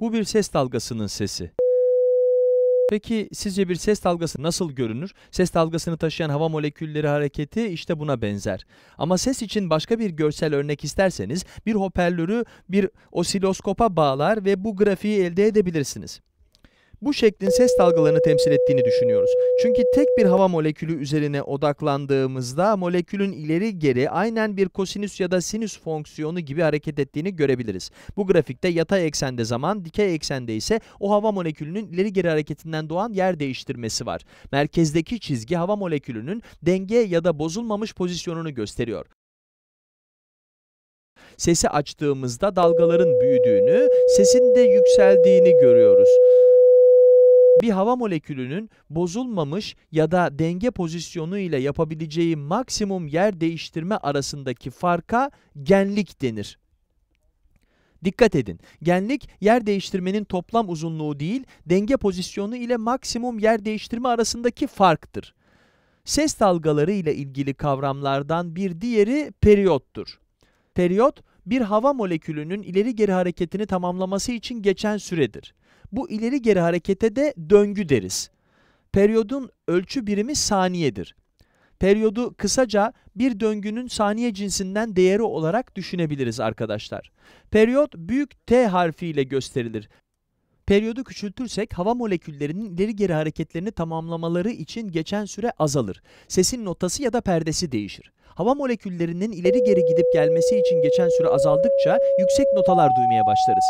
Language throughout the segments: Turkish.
Bu bir ses dalgasının sesi. Peki sizce bir ses dalgası nasıl görünür? Ses dalgasını taşıyan hava molekülleri hareketi işte buna benzer. Ama ses için başka bir görsel örnek isterseniz bir hoparlörü bir osiloskopa bağlar ve bu grafiği elde edebilirsiniz bu şeklin ses dalgalarını temsil ettiğini düşünüyoruz. Çünkü tek bir hava molekülü üzerine odaklandığımızda molekülün ileri geri aynen bir kosinüs ya da sinüs fonksiyonu gibi hareket ettiğini görebiliriz. Bu grafikte yatay eksende zaman, dikey eksende ise o hava molekülünün ileri geri hareketinden doğan yer değiştirmesi var. Merkezdeki çizgi hava molekülünün denge ya da bozulmamış pozisyonunu gösteriyor. Sesi açtığımızda dalgaların büyüdüğünü, sesin de yükseldiğini görüyoruz bir hava molekülünün bozulmamış ya da denge pozisyonu ile yapabileceği maksimum yer değiştirme arasındaki farka genlik denir. Dikkat edin, genlik yer değiştirmenin toplam uzunluğu değil, denge pozisyonu ile maksimum yer değiştirme arasındaki farktır. Ses dalgaları ile ilgili kavramlardan bir diğeri periyottur. Periyot, bir hava molekülünün ileri geri hareketini tamamlaması için geçen süredir. Bu ileri geri harekete de döngü deriz. Periyodun ölçü birimi saniyedir. Periyodu kısaca bir döngünün saniye cinsinden değeri olarak düşünebiliriz arkadaşlar. Periyot büyük T harfiyle gösterilir. Periyodu küçültürsek hava moleküllerinin ileri geri hareketlerini tamamlamaları için geçen süre azalır. Sesin notası ya da perdesi değişir. Hava moleküllerinin ileri geri gidip gelmesi için geçen süre azaldıkça yüksek notalar duymaya başlarız.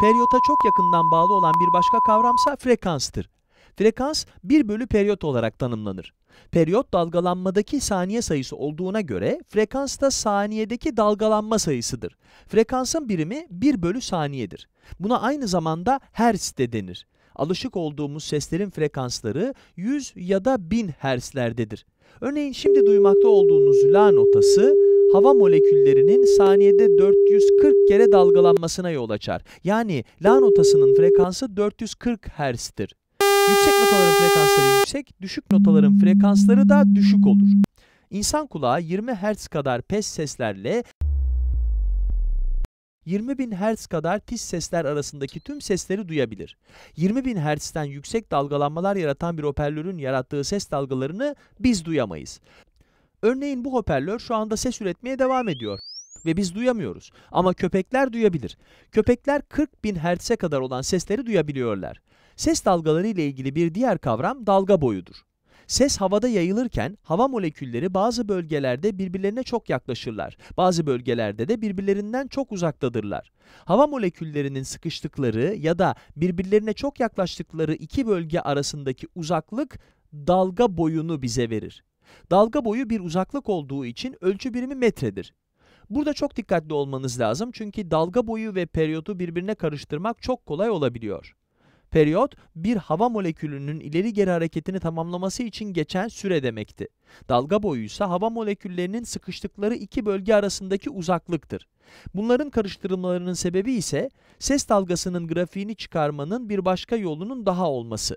Periyota çok yakından bağlı olan bir başka kavramsa frekanstır. Frekans 1 bölü periyot olarak tanımlanır. Periyot dalgalanmadaki saniye sayısı olduğuna göre frekans da saniyedeki dalgalanma sayısıdır. Frekansın birimi 1 bölü saniyedir. Buna aynı zamanda hertz de denir. Alışık olduğumuz seslerin frekansları 100 ya da 1000 hertzlerdedir. Örneğin şimdi duymakta olduğunuz la notası hava moleküllerinin saniyede 440 kere dalgalanmasına yol açar. Yani la notasının frekansı 440 Hz'tir. Yüksek notaların frekansları yüksek, düşük notaların frekansları da düşük olur. İnsan kulağı 20 Hz kadar pes seslerle 20.000 Hz kadar pis sesler arasındaki tüm sesleri duyabilir. 20.000 Hz'ten yüksek dalgalanmalar yaratan bir hoparlörün yarattığı ses dalgalarını biz duyamayız. Örneğin bu hoparlör şu anda ses üretmeye devam ediyor ve biz duyamıyoruz. Ama köpekler duyabilir. Köpekler 40.000 Hz'e kadar olan sesleri duyabiliyorlar. Ses dalgaları ile ilgili bir diğer kavram dalga boyudur. Ses havada yayılırken hava molekülleri bazı bölgelerde birbirlerine çok yaklaşırlar. Bazı bölgelerde de birbirlerinden çok uzaktadırlar. Hava moleküllerinin sıkıştıkları ya da birbirlerine çok yaklaştıkları iki bölge arasındaki uzaklık dalga boyunu bize verir. Dalga boyu bir uzaklık olduğu için ölçü birimi metredir. Burada çok dikkatli olmanız lazım çünkü dalga boyu ve periyodu birbirine karıştırmak çok kolay olabiliyor. Periyot bir hava molekülünün ileri geri hareketini tamamlaması için geçen süre demekti. Dalga boyu ise hava moleküllerinin sıkıştıkları iki bölge arasındaki uzaklıktır. Bunların karıştırılmalarının sebebi ise ses dalgasının grafiğini çıkarmanın bir başka yolunun daha olması.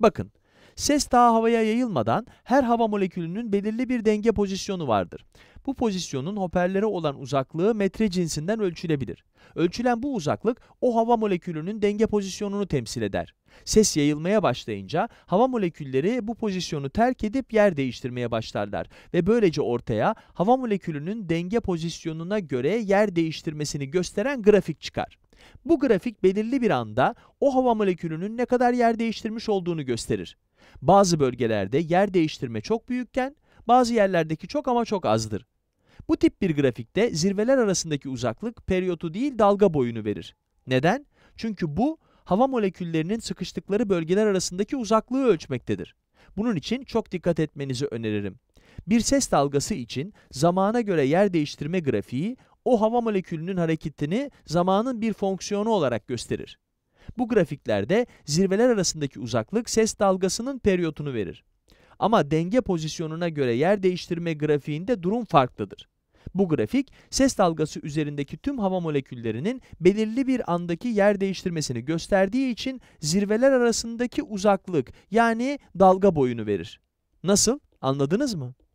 Bakın, ses daha havaya yayılmadan her hava molekülünün belirli bir denge pozisyonu vardır. Bu pozisyonun hoparlöre olan uzaklığı metre cinsinden ölçülebilir. Ölçülen bu uzaklık o hava molekülünün denge pozisyonunu temsil eder. Ses yayılmaya başlayınca hava molekülleri bu pozisyonu terk edip yer değiştirmeye başlarlar ve böylece ortaya hava molekülünün denge pozisyonuna göre yer değiştirmesini gösteren grafik çıkar. Bu grafik belirli bir anda o hava molekülünün ne kadar yer değiştirmiş olduğunu gösterir. Bazı bölgelerde yer değiştirme çok büyükken, bazı yerlerdeki çok ama çok azdır. Bu tip bir grafikte zirveler arasındaki uzaklık periyotu değil dalga boyunu verir. Neden? Çünkü bu hava moleküllerinin sıkıştıkları bölgeler arasındaki uzaklığı ölçmektedir. Bunun için çok dikkat etmenizi öneririm. Bir ses dalgası için zamana göre yer değiştirme grafiği o hava molekülünün hareketini zamanın bir fonksiyonu olarak gösterir. Bu grafiklerde zirveler arasındaki uzaklık ses dalgasının periyotunu verir. Ama denge pozisyonuna göre yer değiştirme grafiğinde durum farklıdır. Bu grafik, ses dalgası üzerindeki tüm hava moleküllerinin belirli bir andaki yer değiştirmesini gösterdiği için zirveler arasındaki uzaklık yani dalga boyunu verir. Nasıl? Anladınız mı?